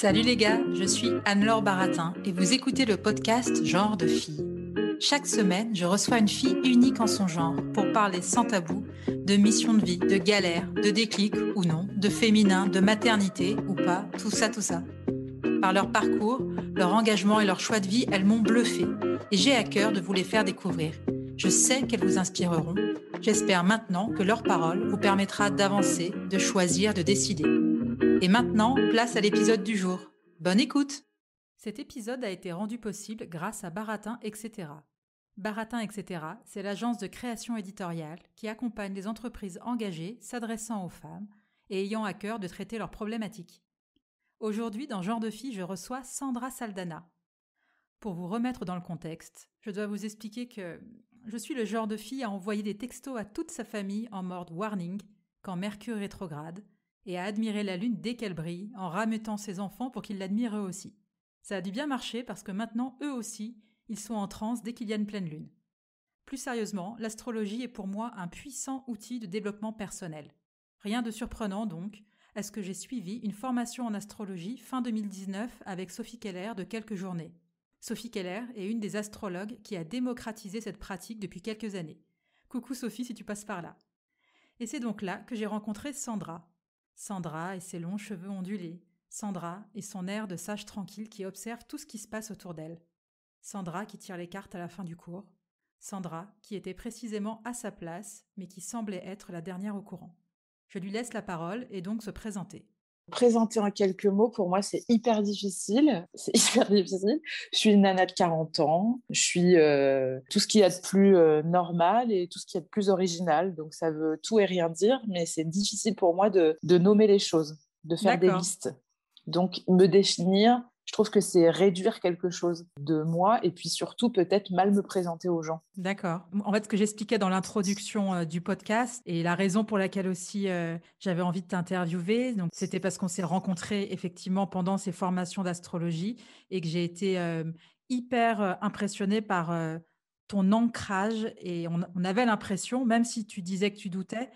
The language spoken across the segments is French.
Salut les gars, je suis Anne-Laure Baratin et vous écoutez le podcast Genre de Fille. Chaque semaine, je reçois une fille unique en son genre pour parler sans tabou de mission de vie, de galère, de déclic ou non, de féminin, de maternité ou pas, tout ça, tout ça. Par leur parcours, leur engagement et leur choix de vie, elles m'ont bluffé et j'ai à cœur de vous les faire découvrir. Je sais qu'elles vous inspireront. J'espère maintenant que leur parole vous permettra d'avancer, de choisir, de décider. Et maintenant, place à l'épisode du jour. Bonne écoute Cet épisode a été rendu possible grâce à Baratin, etc. Baratin, etc., c'est l'agence de création éditoriale qui accompagne les entreprises engagées s'adressant aux femmes et ayant à cœur de traiter leurs problématiques. Aujourd'hui, dans Genre de fille, je reçois Sandra Saldana. Pour vous remettre dans le contexte, je dois vous expliquer que je suis le genre de fille à envoyer des textos à toute sa famille en mode warning quand Mercure rétrograde, et à admirer la lune dès qu'elle brille, en ramettant ses enfants pour qu'ils l'admirent eux aussi. Ça a dû bien marcher parce que maintenant, eux aussi, ils sont en transe dès qu'il y a une pleine lune. Plus sérieusement, l'astrologie est pour moi un puissant outil de développement personnel. Rien de surprenant donc à ce que j'ai suivi une formation en astrologie fin 2019 avec Sophie Keller de quelques journées. Sophie Keller est une des astrologues qui a démocratisé cette pratique depuis quelques années. Coucou Sophie si tu passes par là. Et c'est donc là que j'ai rencontré Sandra, Sandra et ses longs cheveux ondulés, Sandra et son air de sage tranquille qui observe tout ce qui se passe autour d'elle, Sandra qui tire les cartes à la fin du cours, Sandra qui était précisément à sa place mais qui semblait être la dernière au courant. Je lui laisse la parole et donc se présenter. Présenter en quelques mots, pour moi, c'est hyper difficile. C'est hyper difficile. Je suis une nana de 40 ans. Je suis euh, tout ce qu'il y a de plus euh, normal et tout ce qu'il y a de plus original. Donc, ça veut tout et rien dire, mais c'est difficile pour moi de, de nommer les choses, de faire des listes. Donc, me définir, je trouve que c'est réduire quelque chose de moi et puis surtout peut-être mal me présenter aux gens. D'accord. En fait, ce que j'expliquais dans l'introduction euh, du podcast et la raison pour laquelle aussi euh, j'avais envie de t'interviewer, donc c'était parce qu'on s'est rencontrés effectivement pendant ces formations d'astrologie et que j'ai été euh, hyper impressionnée par ton ancrage et on, on avait l'impression, même si tu disais que tu doutais,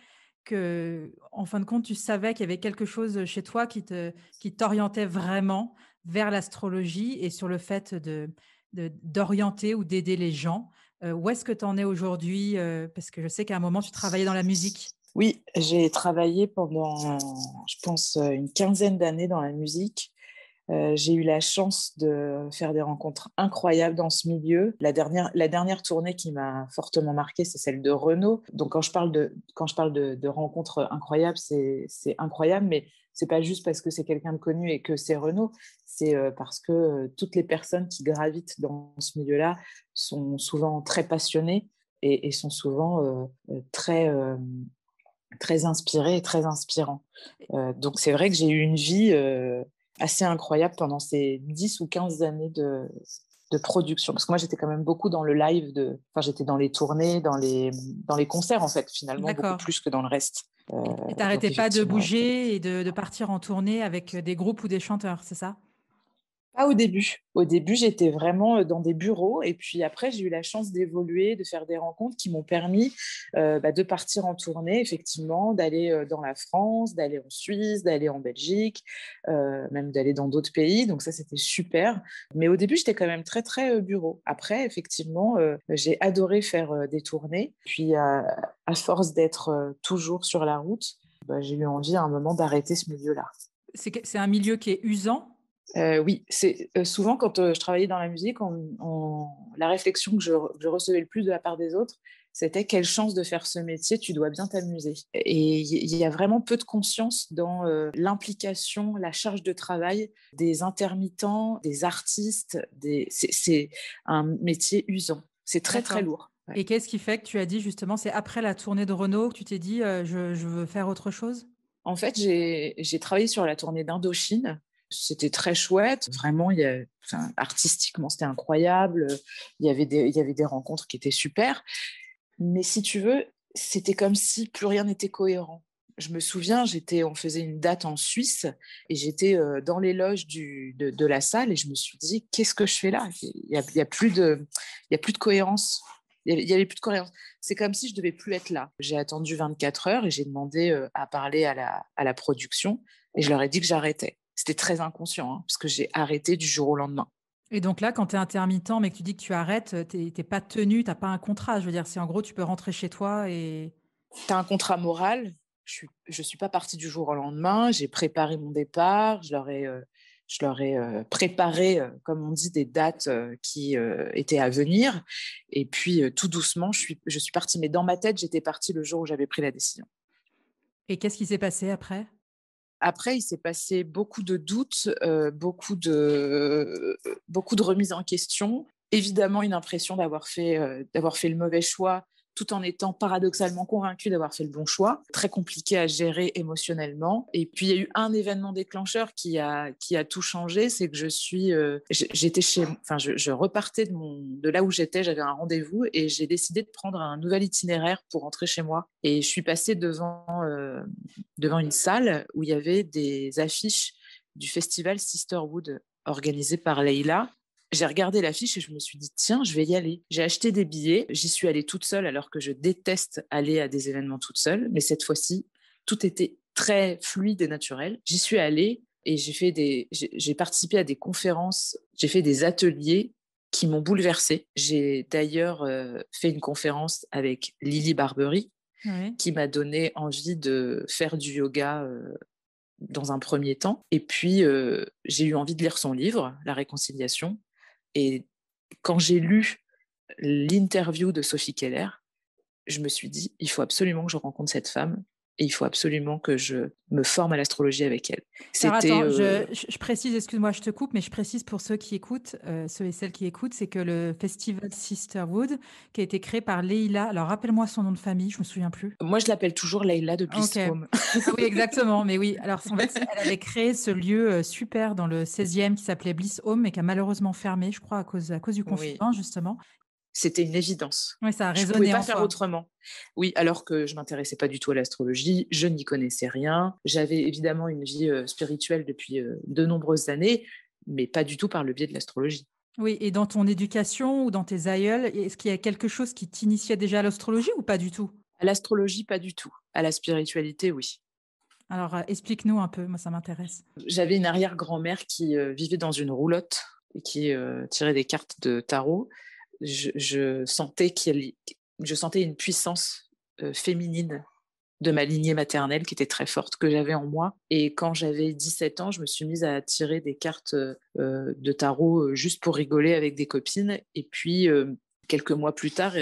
que en fin de compte, tu savais qu'il y avait quelque chose chez toi qui te qui t'orientait vraiment vers l'astrologie et sur le fait de, d'orienter ou d'aider les gens. Euh, où est-ce que tu en es aujourd'hui euh, Parce que je sais qu'à un moment, tu travaillais dans la musique. Oui, j'ai travaillé pendant, je pense, euh, une quinzaine d'années dans la musique. Euh, j'ai eu la chance de faire des rencontres incroyables dans ce milieu. La dernière, la dernière tournée qui m'a fortement marquée, c'est celle de Renault. Donc quand je parle de, quand je parle de, rencontres incroyables, c'est, incroyable, mais c'est pas juste parce que c'est quelqu'un de connu et que c'est Renault, c'est euh, parce que euh, toutes les personnes qui gravitent dans ce milieu-là sont souvent très passionnées et, sont souvent très... très inspirées et très inspirants. donc c'est vrai que j'ai eu une vie assez incroyable pendant ces 10 ou 15 années de, de production Parce que moi, j'étais quand même beaucoup dans le live, de... enfin, j'étais dans les tournées, dans les, dans les concerts, en fait, finalement, beaucoup plus que dans le reste. Euh, et t'arrêtais pas de bouger et de, partir en tournée avec des groupes ou des chanteurs, c'est ça pas au début. Au début, j'étais vraiment euh, dans des bureaux. Et puis après, j'ai eu la chance d'évoluer, de faire des rencontres qui m'ont permis euh, bah, de partir en tournée, effectivement, d'aller euh, dans la France, d'aller en Suisse, d'aller en Belgique, même d'aller dans d'autres pays. Donc ça, c'était super. Mais au début, j'étais quand même très, très bureau. Après, effectivement, j'ai adoré faire des tournées. Puis à force d'être toujours sur la route, bah, j'ai eu envie à un moment d'arrêter ce milieu-là. C'est un milieu qui est usant euh, oui, c'est euh, souvent quand euh, je travaillais dans la musique, la réflexion que je, recevais le plus de la part des autres, c'était quelle chance de faire ce métier, tu dois bien t'amuser. Et il y a vraiment peu de conscience dans l'implication, la charge de travail des intermittents, des artistes. C'est un métier usant, c'est très très lourd. Et qu'est-ce qui fait que tu as dit justement, c'est après la tournée de Renault que tu t'es dit, je veux faire autre chose en fait, j'ai travaillé sur la tournée d'Indochine c'était très chouette. Vraiment, il artistiquement, c'était incroyable. Il y, avait des, il y avait des rencontres qui étaient super. Mais si tu veux, c'était comme si plus rien n'était cohérent. Je me souviens, j'étais, on faisait une date en Suisse et j'étais euh, dans les loges de, la salle et je me suis dit, qu'est-ce que je fais là Il n'y a, y a, plus de, a plus de cohérence. Il n'y avait plus de cohérence. C'est comme si je devais plus être là. J'ai attendu 24 heures et j'ai demandé euh, à parler à la production et je leur ai dit que j'arrêtais. C'était très inconscient, hein, parce que j'ai arrêté du jour au lendemain. Et donc là, quand tu es intermittent, mais que tu dis que tu arrêtes, euh, tu n'es pas tenu, tu n'as pas un contrat. Je veux dire, c'est en gros, tu peux rentrer chez toi et. Tu as un contrat moral. Je suis, suis pas partie du jour au lendemain. J'ai préparé mon départ. Je leur ai, euh, je leur euh, préparé, comme on dit, des dates qui étaient à venir. Et puis, tout doucement, je suis, je suis partie. Mais dans ma tête, j'étais partie le jour où j'avais pris la décision. Et qu'est-ce qui s'est passé après après, il s'est passé beaucoup de doutes, euh, euh, beaucoup, de, remises en question. Évidemment, une impression d'avoir fait, euh, d'avoir fait le mauvais choix tout en étant paradoxalement convaincu d'avoir fait le bon choix, très compliqué à gérer émotionnellement. Et puis il y a eu un événement déclencheur qui a qui a tout changé, c'est que je suis euh, j'étais chez enfin je, repartais de de là où j'étais, j'avais un rendez-vous et j'ai décidé de prendre un nouvel itinéraire pour rentrer chez moi et je suis passée devant euh, devant une salle où il y avait des affiches du festival Sisterwood organisé par Leila j'ai regardé l'affiche et je me suis dit, tiens, je vais y aller. J'ai acheté des billets, j'y suis allée toute seule alors que je déteste aller à des événements toute seule, mais cette fois-ci, tout était très fluide et naturel. J'y suis allée et j'ai fait des, j'ai participé à des conférences, j'ai fait des ateliers qui m'ont bouleversée. J'ai d'ailleurs euh, fait une conférence avec Lily Barbery, qui m'a donné envie de faire du yoga euh, dans un premier temps. Et puis, euh, j'ai eu envie de lire son livre, La réconciliation, et quand j'ai lu l'interview de Sophie Keller, je me suis dit, il faut absolument que je rencontre cette femme il faut absolument que je me forme à l'astrologie avec elle. C'était, attends, euh, je, précise, excuse-moi, je te coupe, mais je précise pour ceux qui écoutent, euh, ceux et celles qui écoutent, c'est que le festival Sisterwood, qui a été créé par Leila, alors rappelle-moi son nom de famille, je me souviens plus. Moi, je l'appelle toujours Leila de Bliss Home. oui, exactement, mais oui. Alors, en fait, elle avait créé ce lieu euh, super dans le 16e qui s'appelait Bliss Home, mais qui a malheureusement fermé, je crois, à cause, à cause du confinement, justement. C'était une évidence. Oui, ça a résonné. Je ne pouvais pas faire autrement. Oui, alors que je m'intéressais pas du tout à l'astrologie, je n'y connaissais rien. J'avais évidemment une vie euh, spirituelle depuis euh, de nombreuses années, mais pas du tout par le biais de l'astrologie. Oui, et dans ton éducation ou dans tes aïeuls, est-ce qu'il y a quelque chose qui t'initiait déjà à l'astrologie ou pas du tout À l'astrologie, pas du tout. À la spiritualité, oui. Alors, euh, explique-nous un peu, moi ça m'intéresse. J'avais une arrière-grand-mère qui vivait dans une roulotte et qui tirait des cartes de tarot je, sentais qu'il je sentais une puissance euh, féminine de ma lignée maternelle qui était très forte, que j'avais en moi. Et quand j'avais 17 ans, je me suis mise à tirer des cartes euh, euh, de tarot juste pour rigoler avec des copines. Et puis, quelques mois plus tard,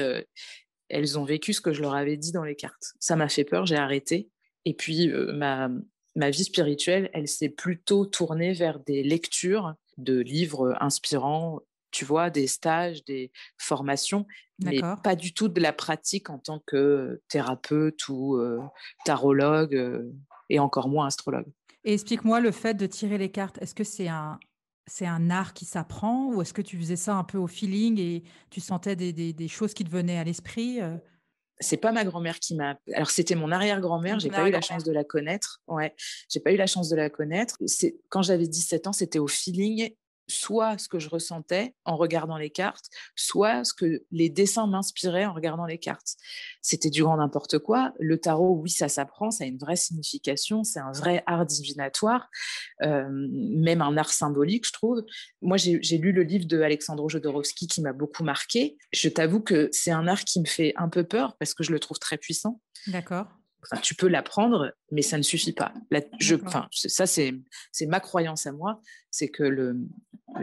elles ont vécu ce que je leur avais dit dans les cartes. Ça m'a fait peur, j'ai arrêté. Et puis, ma, ma vie spirituelle, elle s'est plutôt tournée vers des lectures de livres inspirants tu vois, des stages, des formations, mais pas du tout de la pratique en tant que thérapeute ou tarologue et encore moins astrologue. Et explique-moi le fait de tirer les cartes, est-ce que c'est un, c'est un art qui s'apprend ou est-ce que tu faisais ça un peu au feeling et tu sentais des, des, choses qui te venaient à l'esprit c'est pas ma grand-mère qui m'a. Alors c'était mon arrière-grand-mère. J'ai pas eu la chance de la connaître. Ouais, j'ai pas eu la chance de la connaître. C'est quand j'avais 17 ans, c'était au feeling soit ce que je ressentais en regardant les cartes, soit ce que les dessins m'inspiraient en regardant les cartes. C'était du grand n'importe quoi. Le tarot, oui, ça s'apprend, ça a une vraie signification, c'est un vrai art divinatoire, euh, même un art symbolique, je trouve. Moi, j'ai lu le livre de Alexandre Jodorowsky qui m'a beaucoup marqué. Je t'avoue que c'est un art qui me fait un peu peur parce que je le trouve très puissant. D'accord tu peux l'apprendre, mais ça ne suffit pas. je, enfin, ça, c'est ma croyance à moi, c'est que le,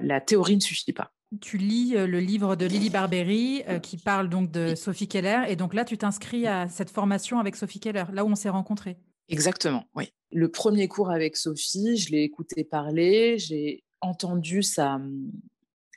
la théorie ne suffit pas. Tu lis euh, le livre de Lily Barbery euh, qui parle donc de Sophie Keller, et donc là, tu t'inscris à cette formation avec Sophie Keller, là où on s'est rencontrés. Exactement, oui. Le premier cours avec Sophie, je l'ai écouté parler, j'ai entendu sa,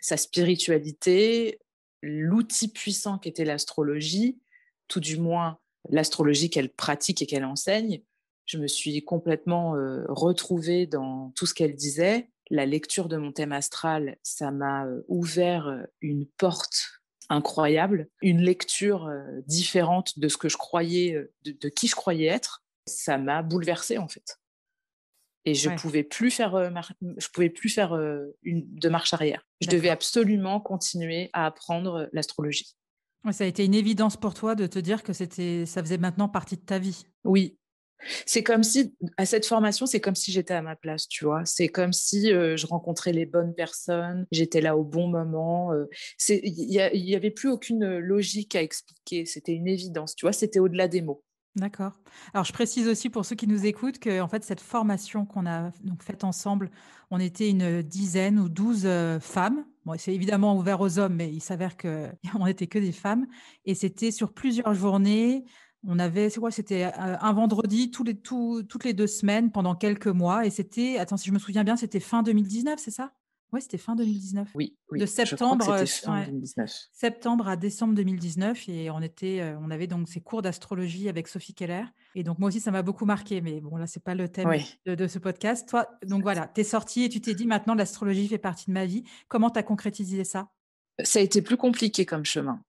sa spiritualité, l'outil puissant qu'était l'astrologie, tout du moins l'astrologie qu'elle pratique et qu'elle enseigne, je me suis complètement euh, retrouvée dans tout ce qu'elle disait. La lecture de mon thème astral, ça m'a euh, ouvert euh, une porte incroyable, une lecture différente de ce que je croyais, de, qui je croyais être. Ça m'a bouleversée en fait. Et je ne pouvais plus faire, pouvais plus faire de marche arrière. Je devais absolument continuer à apprendre l'astrologie ça a été une évidence pour toi de te dire que c'était, ça faisait maintenant partie de ta vie. Oui. C'est comme si, à cette formation, c'est comme si j'étais à ma place, tu vois. C'est comme si euh, je rencontrais les bonnes personnes, j'étais là au bon moment. Euh, il n'y avait plus aucune euh, logique à expliquer. C'était une évidence, tu vois. C'était au-delà des mots. D'accord. Alors je précise aussi pour ceux qui nous écoutent que en fait cette formation qu'on a donc faite ensemble, on était une dizaine ou douze femmes c'est évidemment ouvert aux hommes, mais il s'avère qu'on n'était que des femmes. Et c'était sur plusieurs journées. On avait, c'est quoi, c'était euh, un vendredi tous les, toutes les deux semaines pendant quelques mois. Et c'était, attends, si je me souviens bien, c'était fin 2019, c'est ça oui, c'était fin 2019. Oui, oui. de septembre, euh, septembre à décembre 2019, et on était, euh, on avait donc ces cours d'astrologie avec Sophie Keller. Et donc moi aussi, ça m'a beaucoup marqué, mais bon là, c'est pas le thème de, ce podcast. Toi, donc voilà, tu es sortie et tu t'es dit maintenant l'astrologie fait partie de ma vie. Comment tu as concrétisé ça Ça a été plus compliqué comme chemin.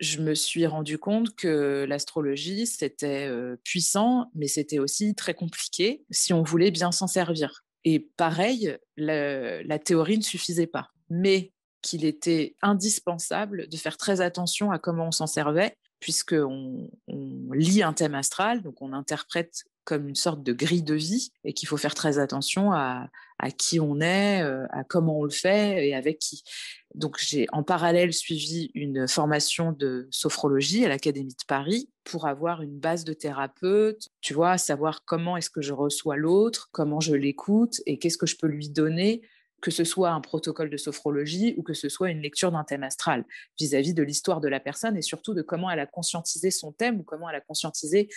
Je me suis rendu compte que l'astrologie c'était euh, puissant, mais c'était aussi très compliqué si on voulait bien s'en servir. Et pareil, la, théorie ne suffisait pas, mais qu'il était indispensable de faire très attention à comment on s'en servait, puisqu'on on lit un thème astral, donc on interprète comme une sorte de grille de vie, et qu'il faut faire très attention à, à qui on est, euh, à comment on le fait et avec qui. Donc j'ai en parallèle suivi une formation de sophrologie à l'Académie de Paris pour avoir une base de thérapeute, tu vois, savoir comment est-ce que je reçois l'autre, comment je l'écoute et qu'est-ce que je peux lui donner que ce soit un protocole de sophrologie ou que ce soit une lecture d'un thème astral vis-à-vis de l'histoire de la personne et surtout de comment elle a conscientisé son thème ou comment elle a conscientisé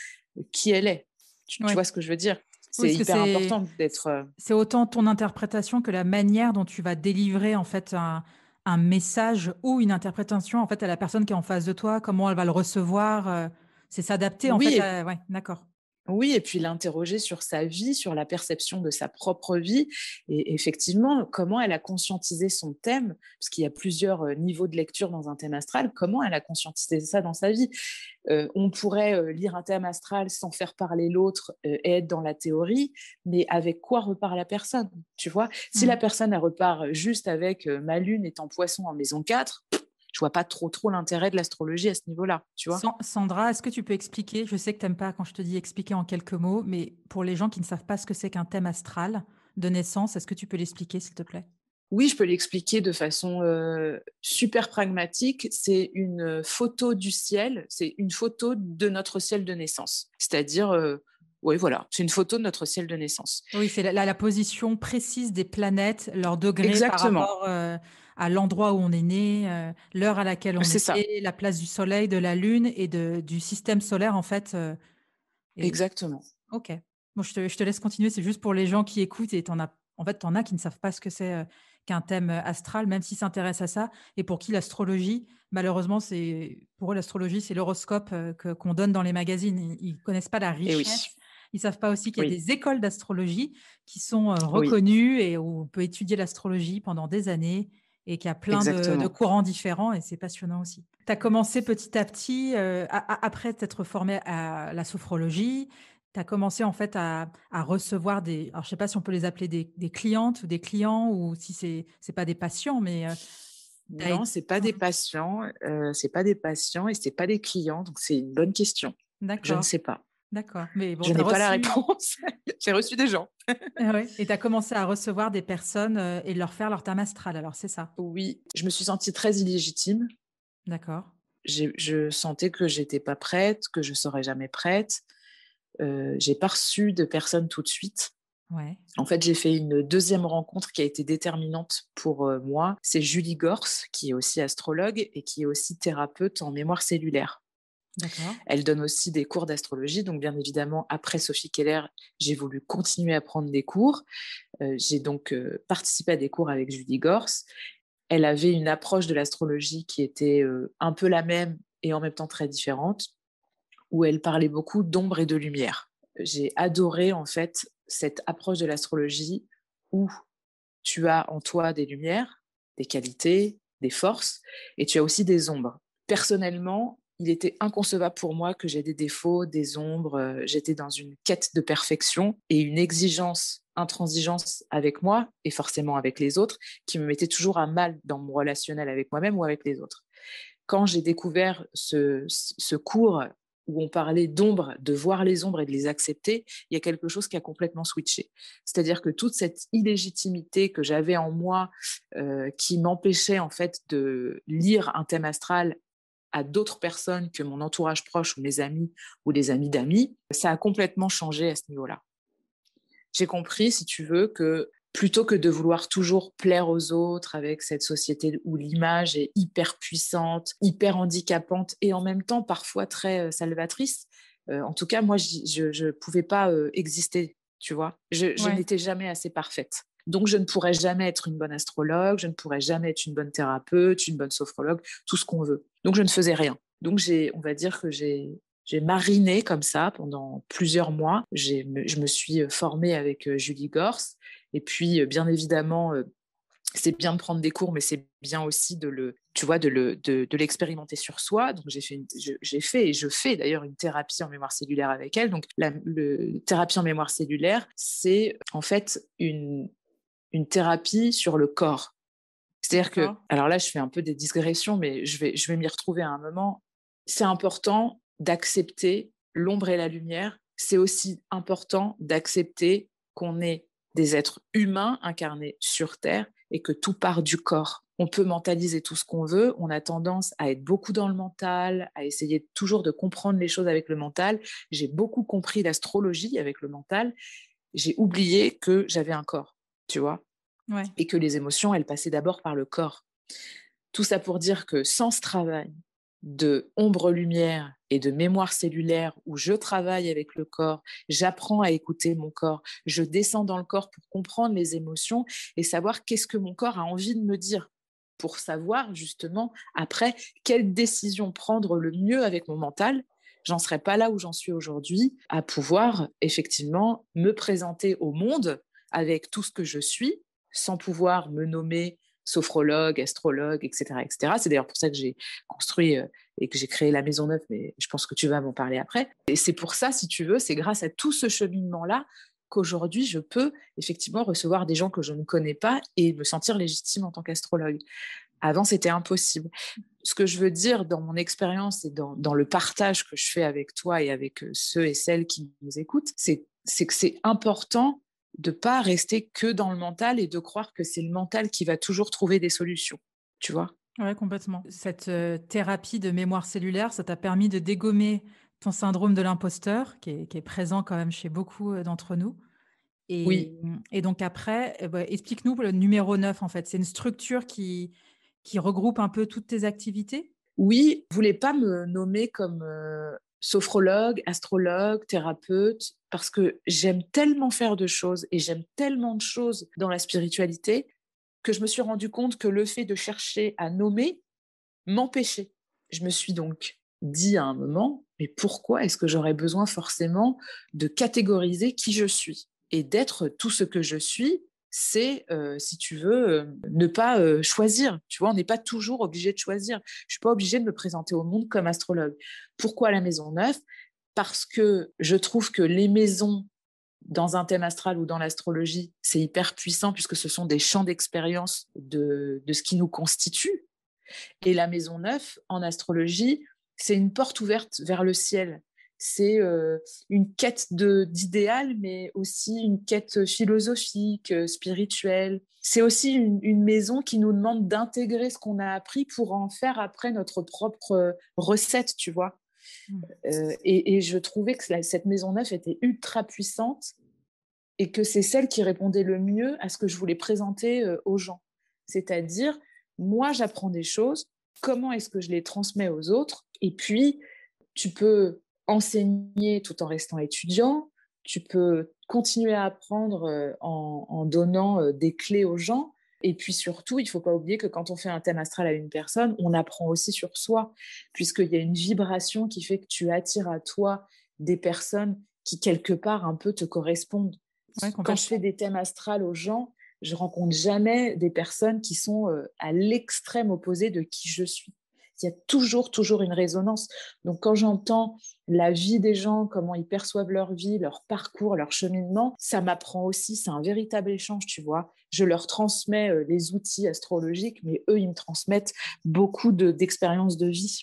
qui elle est. tu vois ce que je veux dire c'est important d'être. Euh, c'est autant ton interprétation que la manière dont tu vas délivrer en fait un, message ou une interprétation en fait à la personne qui est en face de toi, comment elle va le recevoir. Euh, c'est s'adapter en oui, fait. d'accord. Oui, et puis l'interroger sur sa vie, sur la perception de sa propre vie, et effectivement, comment elle a conscientisé son thème, parce qu'il y a plusieurs euh, niveaux de lecture dans un thème astral, comment elle a conscientisé ça dans sa vie. Euh, on pourrait euh, lire un thème astral sans faire parler l'autre et être dans la théorie, mais avec quoi repart la personne, tu vois Si la mmh. personne, repart juste avec ma lune est en poisson en maison 4, je vois pas trop l'intérêt de l'astrologie à ce niveau-là, tu vois. Sandra, est-ce que tu peux expliquer Je sais que n'aimes pas quand je te dis expliquer en quelques mots, mais pour les gens qui ne savent pas ce que c'est qu'un thème astral de naissance, est-ce que tu peux l'expliquer, s'il te plaît oui, je peux l'expliquer de façon super pragmatique. C'est une photo du ciel, c'est une photo de notre ciel de naissance. C'est-à-dire, oui, voilà, c'est une photo de notre ciel de naissance. Oui, c'est la, la, position précise des planètes, leur degré par rapport à l'endroit où on est né, euh, l'heure à laquelle on est, né, la place du soleil, de la lune et du système solaire, en fait. Euh, Exactement. OK. Bon, je, te, laisse continuer. C'est juste pour les gens qui écoutent et en, as, en fait, tu en as qui ne savent pas ce que c'est euh, qu'un thème astral, même s'ils s'intéressent à ça, et pour qui l'astrologie, malheureusement, c'est pour eux, l'astrologie, c'est l'horoscope qu'on donne dans les magazines. Ils ne connaissent pas la richesse. Ils savent pas aussi qu'il y a des écoles d'astrologie qui sont reconnues et où on peut étudier l'astrologie pendant des années et qu'il y a plein de, courants différents et c'est passionnant aussi. Tu as commencé petit à petit, euh, après t'être formé à la sophrologie, tu as commencé en fait à, recevoir des, alors je sais pas si on peut les appeler des, clientes ou des clients ou si c'est n'est pas des patients, mais euh, non, c'est pas des patients, euh, c'est pas des patients et c'est pas des clients, donc c'est une bonne question. D'accord. Je ne sais pas. D'accord. Mais bon, je n'ai pas la réponse. J'ai reçu des gens. Ah et tu as commencé à recevoir des personnes euh, et leur faire leur thème astral, alors c'est ça Oui, je me suis sentie très illégitime. D'accord. Je sentais que j'étais pas prête, que je serais jamais prête. Euh, j'ai pas reçu de personnes tout de suite. En fait, j'ai fait une deuxième rencontre qui a été déterminante pour euh, moi. C'est Julie Gors, qui est aussi astrologue et qui est aussi thérapeute en mémoire cellulaire. Elle donne aussi des cours d'astrologie. Donc, bien évidemment, après Sophie Keller, j'ai voulu continuer à prendre des cours. Euh, j'ai donc euh, participé à des cours avec Julie Gors. Elle avait une approche de l'astrologie qui était euh, un peu la même et en même temps très différente, où elle parlait beaucoup d'ombre et de lumière. J'ai adoré en fait cette approche de l'astrologie où tu as en toi des lumières, des qualités, des forces, et tu as aussi des ombres. Personnellement, il était inconcevable pour moi que j'ai des défauts, des ombres. Euh, j'étais dans une quête de perfection et une exigence, intransigeance avec moi et forcément avec les autres qui me mettait toujours à mal dans mon relationnel avec moi-même ou avec les autres. Quand j'ai découvert ce, cours où on parlait d'ombre, de voir les ombres et de les accepter, il y a quelque chose qui a complètement switché. C'est-à-dire que toute cette illégitimité que j'avais en moi, euh, qui m'empêchait en fait de lire un thème astral à d'autres personnes que mon entourage proche ou mes amis ou des amis d'amis, ça a complètement changé à ce niveau-là. J'ai compris, si tu veux, que plutôt que de vouloir toujours plaire aux autres avec cette société où l'image est hyper puissante, hyper handicapante et en même temps parfois très euh, salvatrice, euh, en tout cas, moi, je ne pouvais pas euh, exister, tu vois. Je, n'étais jamais assez parfaite. Donc, je ne pourrais jamais être une bonne astrologue, je ne pourrais jamais être une bonne thérapeute, une bonne sophrologue, tout ce qu'on veut. Donc je ne faisais rien. Donc j'ai, on va dire que j'ai mariné comme ça pendant plusieurs mois. je me suis formée avec Julie Gors. Et puis, bien évidemment, c'est bien de prendre des cours, mais c'est bien aussi de le, tu vois, de, l'expérimenter sur soi. Donc, j'ai fait, et je fais d'ailleurs une thérapie en mémoire cellulaire avec elle. Donc, la thérapie en mémoire cellulaire, c'est en fait une thérapie sur le corps. C'est-à-dire que, alors là, je fais un peu des digressions, mais je vais, je vais m'y retrouver à un moment. C'est important d'accepter l'ombre et la lumière. C'est aussi important d'accepter qu'on est des êtres humains incarnés sur Terre et que tout part du corps. On peut mentaliser tout ce qu'on veut, on a tendance à être beaucoup dans le mental, à essayer toujours de comprendre les choses avec le mental. J'ai beaucoup compris l'astrologie avec le mental, j'ai oublié que j'avais un corps, tu vois et que les émotions, elles passaient d'abord par le corps. Tout ça pour dire que sans ce travail de ombre-lumière et de mémoire cellulaire où je travaille avec le corps, j'apprends à écouter mon corps, je descends dans le corps pour comprendre les émotions et savoir qu'est-ce que mon corps a envie de me dire pour savoir justement après quelle décision prendre le mieux avec mon mental. J'en serais pas là où j'en suis aujourd'hui à pouvoir effectivement me présenter au monde avec tout ce que je suis sans pouvoir me nommer sophrologue, astrologue, etc. etc. C'est d'ailleurs pour ça que j'ai construit euh, et que j'ai créé la Maison Neuve, mais je pense que tu vas m'en parler après. Et c'est pour ça, si tu veux, c'est grâce à tout ce cheminement-là qu'aujourd'hui, je peux effectivement recevoir des gens que je ne connais pas et me sentir légitime en tant qu'astrologue. Avant, c'était impossible. Ce que je veux dire dans mon expérience et dans, dans, le partage que je fais avec toi et avec euh, ceux et celles qui nous écoutent, c'est que c'est important de pas rester que dans le mental et de croire que c'est le mental qui va toujours trouver des solutions, tu vois. Ouais, complètement. Cette euh, thérapie de mémoire cellulaire, ça t'a permis de dégommer ton syndrome de l'imposteur, qui, est, présent quand même chez beaucoup euh, d'entre nous. Et, oui. et donc après, eh ben, explique-nous le numéro 9, en fait. C'est une structure qui, qui regroupe un peu toutes tes activités oui, je voulais pas me nommer comme euh, sophrologue, astrologue, thérapeute, parce que j'aime tellement faire de choses et j'aime tellement de choses dans la spiritualité que je me suis rendu compte que le fait de chercher à nommer m'empêchait. Je me suis donc dit à un moment, mais pourquoi est-ce que j'aurais besoin forcément de catégoriser qui je suis et d'être tout ce que je suis c'est, euh, si tu veux, euh, ne pas euh, choisir. Tu vois, on n'est pas toujours obligé de choisir. Je suis pas obligé de me présenter au monde comme astrologue. Pourquoi la maison 9 Parce que je trouve que les maisons dans un thème astral ou dans l'astrologie, c'est hyper puissant puisque ce sont des champs d'expérience de, de ce qui nous constitue. Et la maison 9, en astrologie, c'est une porte ouverte vers le ciel c'est euh, une quête d'idéal, mais aussi une quête philosophique, euh, spirituelle. C'est aussi une, maison qui nous demande d'intégrer ce qu'on a appris pour en faire après notre propre euh, recette, tu vois. Mmh. et, je trouvais que cette maison neuve était ultra puissante et que c'est celle qui répondait le mieux à ce que je voulais présenter aux gens. C'est-à-dire, moi, j'apprends des choses, comment est-ce que je les transmets aux autres, et puis tu peux enseigner tout en restant étudiant, tu peux continuer à apprendre euh, en, donnant euh, des clés aux gens. Et puis surtout, il ne faut pas oublier que quand on fait un thème astral à une personne, on apprend aussi sur soi, puisqu'il y a une vibration qui fait que tu attires à toi des personnes qui, quelque part, un peu te correspondent. quand je fais des thèmes astrals aux gens, je rencontre jamais des personnes qui sont euh, à l'extrême opposé de qui je suis il y a toujours, toujours une résonance. Donc quand j'entends la vie des gens, comment ils perçoivent leur vie, leur parcours, leur cheminement, ça m'apprend aussi, c'est un véritable échange, tu vois. Je leur transmets euh, les outils astrologiques, mais eux, ils me transmettent beaucoup d'expériences de, vie.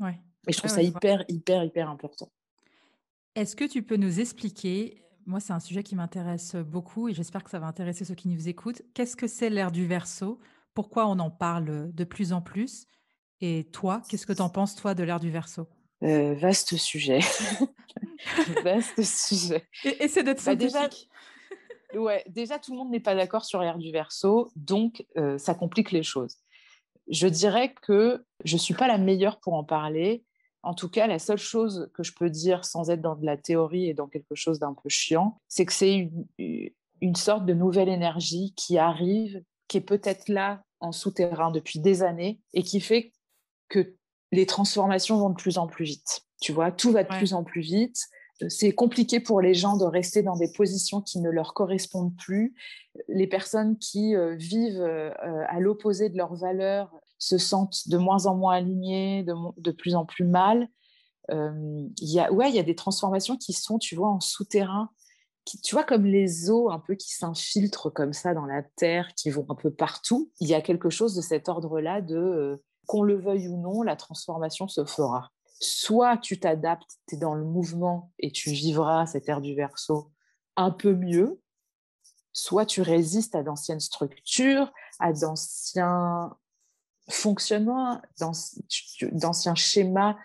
Ouais. Et je trouve ah ça hyper, hyper, hyper important. Est-ce que tu peux nous expliquer moi, c'est un sujet qui m'intéresse beaucoup et j'espère que ça va intéresser ceux qui nous écoutent. Qu'est-ce que c'est l'ère du verso Pourquoi on en parle de plus en plus et toi, qu'est-ce que tu en penses, toi, de l'ère du verso euh, Vaste sujet. vaste sujet. Et, d'être bah, déjà, ouais, déjà, tout le monde n'est pas d'accord sur l'ère du verso, donc euh, ça complique les choses. Je dirais que je ne suis pas la meilleure pour en parler. En tout cas, la seule chose que je peux dire sans être dans de la théorie et dans quelque chose d'un peu chiant, c'est que c'est une, une sorte de nouvelle énergie qui arrive, qui est peut-être là en souterrain depuis des années et qui fait que les transformations vont de plus en plus vite. Tu vois, tout va de plus en plus vite. Euh, c'est compliqué pour les gens de rester dans des positions qui ne leur correspondent plus. Les personnes qui euh, vivent euh, à l'opposé de leurs valeurs se sentent de moins en moins alignées, de, plus en plus mal. Euh, a, ouais, il y a des transformations qui sont, tu vois, en souterrain. Qui, tu vois, comme les eaux un peu qui s'infiltrent comme ça dans la terre, qui vont un peu partout. Il y a quelque chose de cet ordre-là de qu'on le veuille ou non, la transformation se fera. Soit tu t'adaptes, tu es dans le mouvement et tu vivras cette ère du verso un peu mieux, soit tu résistes à d'anciennes structures, à d'anciens fonctionnements, d'anciens schémas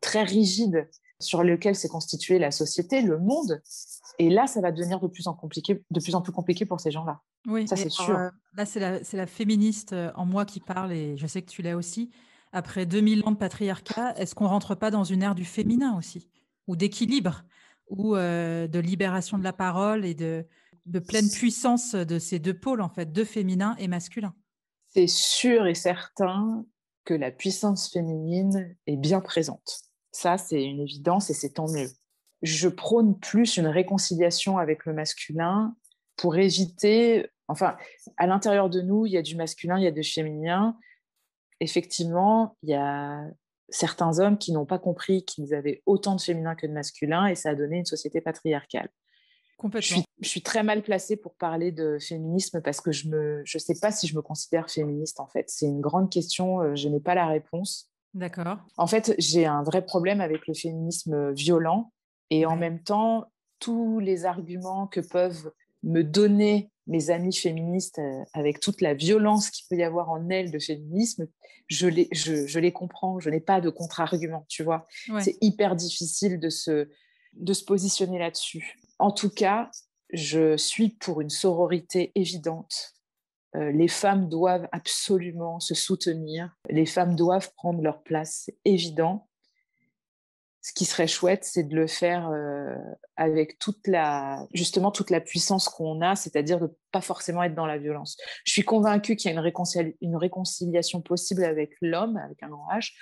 très rigides sur lequel s'est constituée la société, le monde. Et là, ça va devenir de plus en, compliqué, de plus, en plus compliqué pour ces gens-là. Oui, ça c'est sûr. Euh, là, c'est la, féministe euh, en moi qui parle et je sais que tu l'as aussi. Après 2000 ans de patriarcat, est-ce qu'on ne rentre pas dans une ère du féminin aussi Ou d'équilibre Ou euh, de libération de la parole et de, de pleine puissance de ces deux pôles, en fait, de féminin et masculin C'est sûr et certain que la puissance féminine est bien présente. Ça, c'est une évidence et c'est tant mieux. Je prône plus une réconciliation avec le masculin pour éviter, enfin, à l'intérieur de nous, il y a du masculin, il y a du féminin. Effectivement, il y a certains hommes qui n'ont pas compris qu'ils avaient autant de féminin que de masculin et ça a donné une société patriarcale. Complètement. Je, suis, très mal placée pour parler de féminisme parce que je ne sais pas si je me considère féministe en fait. C'est une grande question, euh, je n'ai pas la réponse. D'accord. En fait, j'ai un vrai problème avec le féminisme euh, violent et en même temps, tous les arguments que peuvent me donner mes amis féministes euh, avec toute la violence qu'il peut y avoir en elles de féminisme, je les, comprends, je n'ai pas de contre-argument, tu vois. C'est hyper difficile de se positionner là-dessus. En tout cas, je suis pour une sororité évidente euh, les femmes doivent absolument se soutenir, les femmes doivent prendre leur place, c'est évident. Ce qui serait chouette, c'est de le faire euh, avec toute la, justement toute la puissance qu'on a, c'est-à-dire de ne pas forcément être dans la violence. Je suis convaincue qu'il y a une, réconciliation possible avec l'homme, avec un grand H,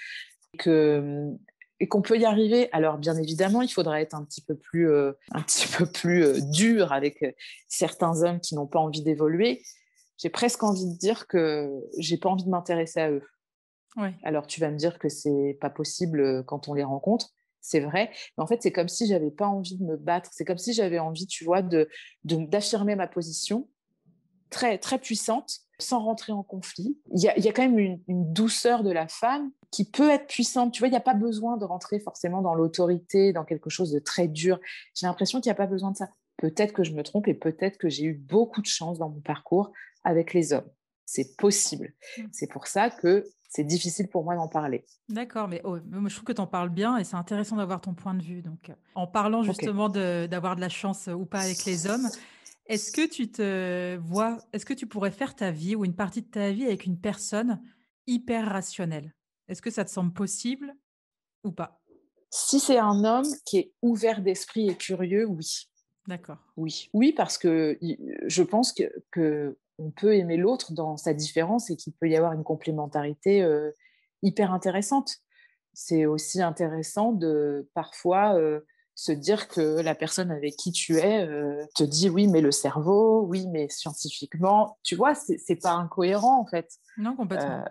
et qu'on peut y arriver. Alors bien évidemment, il faudra être un petit peu plus, euh, dur avec certains hommes qui n'ont pas envie d'évoluer, j'ai presque envie de dire que j'ai pas envie de m'intéresser à eux. Alors tu vas me dire que c'est pas possible euh, quand on les rencontre, c'est vrai. Mais en fait, c'est comme si j'avais pas envie de me battre. C'est comme si j'avais envie, tu vois, de d'affirmer ma position très très puissante sans rentrer en conflit. Il y a, quand même une, une, douceur de la femme qui peut être puissante. Tu vois, il n'y a pas besoin de rentrer forcément dans l'autorité, dans quelque chose de très dur. J'ai l'impression qu'il n'y a pas besoin de ça. Peut-être que je me trompe et peut-être que j'ai eu beaucoup de chance dans mon parcours avec les hommes. C'est possible. Mmh. C'est pour ça que c'est difficile pour moi d'en parler. D'accord, mais oh, je trouve que tu en parles bien et c'est intéressant d'avoir ton point de vue. Donc, euh, en parlant justement d'avoir de, de la chance euh, ou pas avec les hommes, est-ce que tu te vois, est-ce que tu pourrais faire ta vie ou une partie de ta vie avec une personne hyper rationnelle Est-ce que ça te semble possible ou pas Si c'est un homme qui est ouvert d'esprit et curieux, oui. D'accord. Oui, oui, parce que je pense que, peut aimer l'autre dans sa différence et qu'il peut y avoir une complémentarité euh, hyper intéressante. C'est aussi intéressant de parfois euh, se dire que la personne avec qui tu es euh, te dit oui, mais le cerveau, oui, mais scientifiquement, tu vois, c'est pas incohérent en fait. Non, complètement.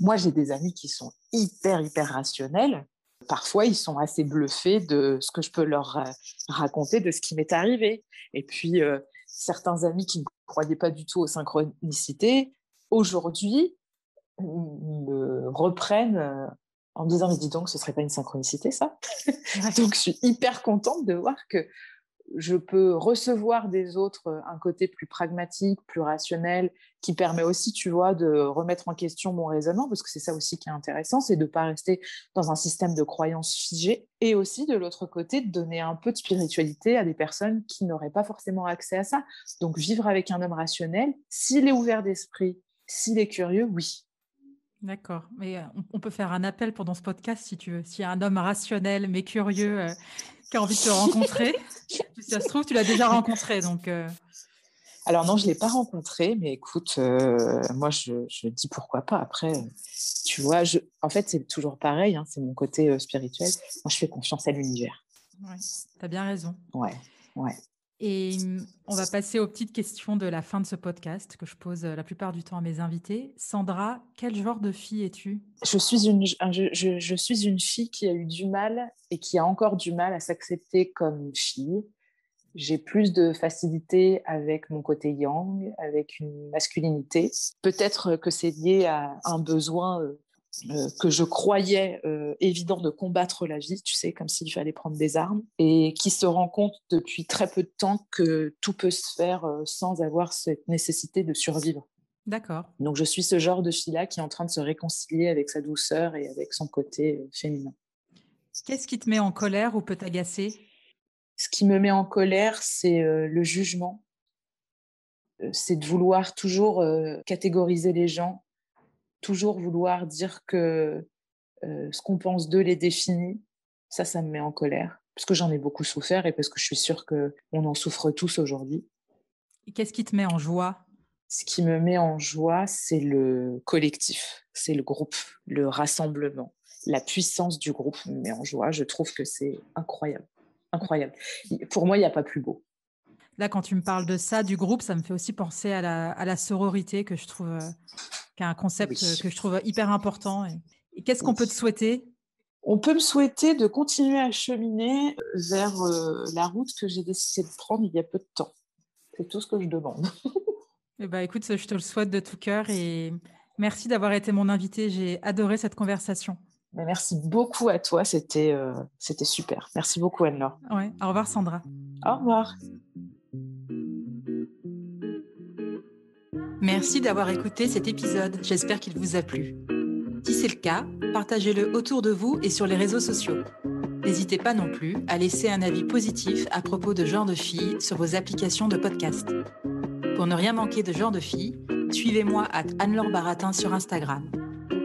moi, j'ai des amis qui sont hyper, hyper rationnels parfois ils sont assez bluffés de ce que je peux leur euh, raconter, de ce qui m'est arrivé. Et puis euh, certains amis qui ne croyaient pas du tout aux synchronicités, aujourd'hui me reprennent euh, en me disant mais dis donc ce serait pas une synchronicité ça. donc je suis hyper contente de voir que je peux recevoir des autres euh, un côté plus pragmatique, plus rationnel, qui permet aussi, tu vois, de remettre en question mon raisonnement, parce que c'est ça aussi qui est intéressant, c'est de ne pas rester dans un système de croyances figées et aussi de l'autre côté, de donner un peu de spiritualité à des personnes qui n'auraient pas forcément accès à ça. Donc vivre avec un homme rationnel, s'il est ouvert d'esprit, s'il est curieux, oui, D'accord. Mais euh, on peut faire un appel pendant ce podcast si tu veux. S'il y a un homme rationnel mais curieux euh, envie de te rencontrer. si ça se trouve, tu l'as déjà rencontré. Donc, euh. Alors non, je ne l'ai pas rencontré, mais écoute, euh, moi, je, dis pourquoi pas. Après, tu vois, je, en fait, c'est toujours pareil, hein, c'est mon côté euh, spirituel. Moi, je fais confiance à l'univers. Oui, tu as bien raison. Ouais, ouais. Et on va passer aux petites questions de la fin de ce podcast que je pose euh, la plupart du temps à mes invités. Sandra, quel genre de fille es-tu je suis, une, je, suis une fille qui a eu du mal et qui a encore du mal à s'accepter comme fille. J'ai plus de facilité avec mon côté yang, avec une masculinité. Peut-être que c'est lié à un besoin euh, euh, que je croyais euh, évident de combattre la vie, tu sais, comme s'il fallait prendre des armes, et qui se rend compte depuis très peu de temps que tout peut se faire euh, sans avoir cette nécessité de survivre. D'accord. Donc je suis ce genre de fille-là qui est en train de se réconcilier avec sa douceur et avec son côté féminin. Qu'est-ce qui te met en colère ou peut t'agacer Ce qui me met en colère, c'est le jugement. C'est de vouloir toujours catégoriser les gens toujours vouloir dire que euh, ce qu'on pense d'eux les définit, ça, ça me met en colère. Parce que j'en ai beaucoup souffert et parce que je suis sûre qu'on en souffre tous aujourd'hui. Qu'est-ce qui te met en joie Ce qui me met en joie, c'est le collectif, c'est le groupe, le rassemblement. La puissance du groupe me met en joie. Je trouve que c'est incroyable. Incroyable. Pour moi, il n'y a pas plus beau. Là, quand tu me parles de ça, du groupe, ça me fait aussi penser à la sororité que je trouve euh, qui est un concept que je trouve hyper important. qu'est-ce qu'on peut te souhaiter on peut me souhaiter de continuer à cheminer euh, vers euh, la route que j'ai décidé de prendre il y a peu de temps. C'est tout ce que je demande. Eh ben, écoute, je te le souhaite de tout cœur et merci d'avoir été mon invité. J'ai adoré cette conversation. merci beaucoup à toi, c'était euh, super. Merci beaucoup Anne-Laure. Au revoir Sandra. Au revoir. Merci d'avoir écouté cet épisode, j'espère qu'il vous a plu. Si c'est le cas, partagez-le autour de vous et sur les réseaux sociaux. N'hésitez pas non plus à laisser un avis positif à propos de Genre de Filles sur vos applications de podcast. Pour ne rien manquer de Genre de Filles, suivez-moi à Anne-Laure Baratin sur Instagram.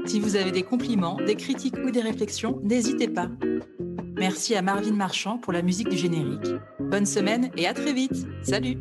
Si vous avez des compliments, des critiques ou des réflexions, n'hésitez pas. Merci à Marvin Marchand pour la musique du générique. Bonne semaine et à très vite. Salut